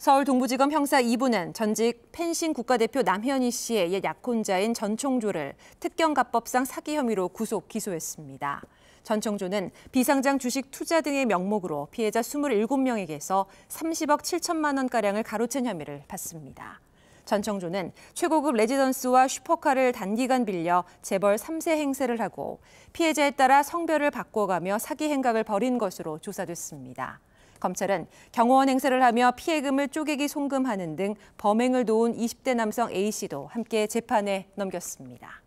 서울 동부지검 형사 2부는 전직 펜싱 국가대표 남현희 씨의 옛 약혼자인 전 총조를 특경가법상 사기 혐의로 구속 기소했습니다. 전 총조는 비상장 주식 투자 등의 명목으로 피해자 27명에게서 30억 7천만 원가량을 가로챈 혐의를 받습니다. 전 청조는 최고급 레지던스와 슈퍼카를 단기간 빌려 재벌 3세 행세를 하고 피해자에 따라 성별을 바꿔가며 사기 행각을 벌인 것으로 조사됐습니다. 검찰은 경호원 행세를 하며 피해금을 쪼개기 송금하는 등 범행을 도운 20대 남성 A씨도 함께 재판에 넘겼습니다.